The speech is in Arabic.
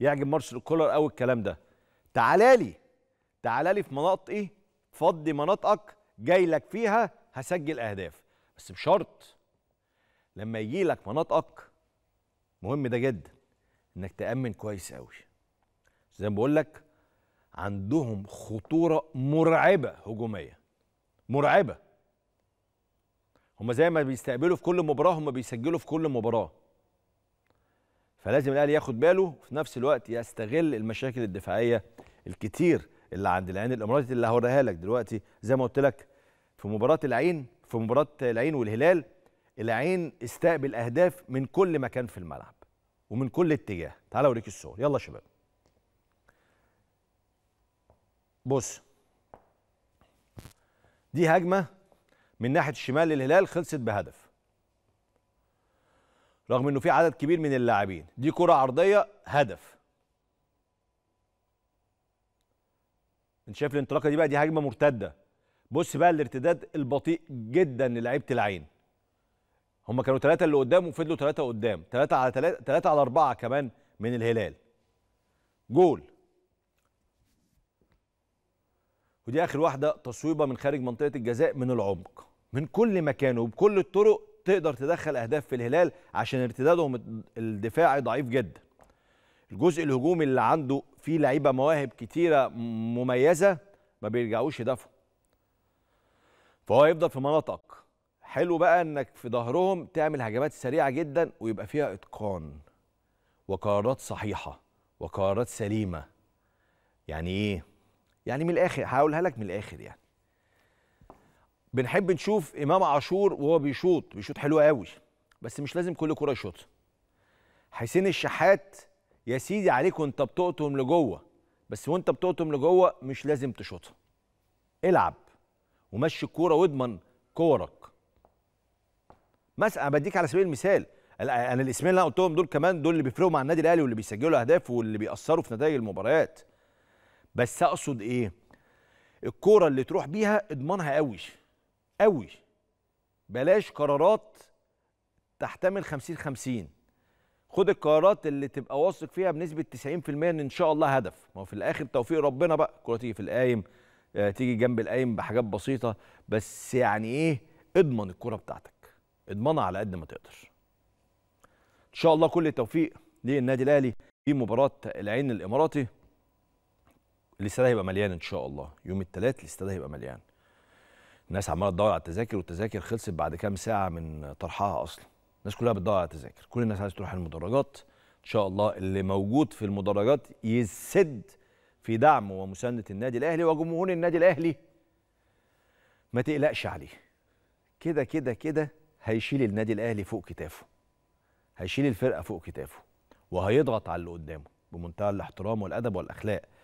يعجب مارشال كولر قوي الكلام ده تعالى لي تعالى لي في مناطقي إيه؟ فضي مناطقك جاي لك فيها هسجل اهداف بس بشرط لما يجي لك مناطقك مهم ده جدا انك تامن كويس قوي زي ما بقول لك عندهم خطوره مرعبه هجوميه مرعبه هم زي ما بيستقبلوا في كل مباراه هم بيسجلوا في كل مباراه فلازم الاهلي ياخد باله وفي نفس الوقت يستغل المشاكل الدفاعيه الكتير اللي عند العين الاماراتي اللي هوريها لك دلوقتي زي ما قلت لك في مباراه العين في مباراه العين والهلال العين استقبل اهداف من كل مكان في الملعب ومن كل اتجاه تعال اوريك الصور يلا يا شباب بص دي هجمه من ناحيه الشمال للهلال خلصت بهدف رغم انه في عدد كبير من اللاعبين دي كره عرضيه هدف انت شايف الانطلاقه دي بقى دي هجمه مرتده بص بقى الارتداد البطيء جدا للعيبه العين هم كانوا ثلاثه اللي قدام وفضلوا ثلاثه قدام ثلاثه على ثلاثه ثلاثه على اربعه كمان من الهلال جول ودي اخر واحده تصويبه من خارج منطقه الجزاء من العمق من كل مكان وبكل الطرق تقدر تدخل اهداف في الهلال عشان ارتدادهم الدفاعي ضعيف جدا الجزء الهجومي اللي عنده فيه لعيبه مواهب كتيره مميزه ما بيرجعوش يدافعوا فهو يفضل في مناطق حلو بقى انك في ظهرهم تعمل هجمات سريعه جدا ويبقى فيها اتقان وقرارات صحيحه وقرارات سليمه يعني ايه يعني من الاخر هقولها لك من الاخر يعني بنحب نشوف امام عاشور وهو بيشوط بيشوط حلو قوي بس مش لازم كل كره يشوطها حسين الشحات يا سيدي عليك وانت بتقطم لجوه بس وانت بتقطم لجوه مش لازم تشوطها العب ومشي الكوره واضمن كورك مثلا بديك على سبيل المثال انا الاسمين اللي انا قلتهم دول كمان دول اللي بيفرقوا مع النادي الاهلي واللي بيسجلوا اهداف واللي بيأثروا في نتائج المباريات بس اقصد ايه الكوره اللي تروح بيها اضمنها قوي قوي بلاش قرارات تحتمل 50 50 خد القرارات اللي تبقى واثق فيها بنسبه 90% ان ان شاء الله هدف ما هو في الاخر توفيق ربنا بقى الكره تيجي في القايم آه، تيجي جنب القايم بحاجات بسيطه بس يعني ايه اضمن الكره بتاعتك اضمنها على قد ما تقدر ان شاء الله كل التوفيق للنادي الاهلي في مباراه العين الاماراتي الاستاد هيبقى مليان ان شاء الله يوم الثلاث الاستاد هيبقى مليان الناس عماله تدور على التذاكر والتذاكر خلصت بعد كام ساعه من طرحها اصلا الناس كلها بتدور على التذاكر كل الناس عايزه تروح المدرجات ان شاء الله اللي موجود في المدرجات يسد في دعم ومسانده النادي الاهلي وجمهور النادي الاهلي ما تقلقش عليه كده كده كده هيشيل النادي الاهلي فوق كتافه هيشيل الفرقه فوق كتافه وهيضغط على اللي قدامه بمنتهى الاحترام والادب والاخلاق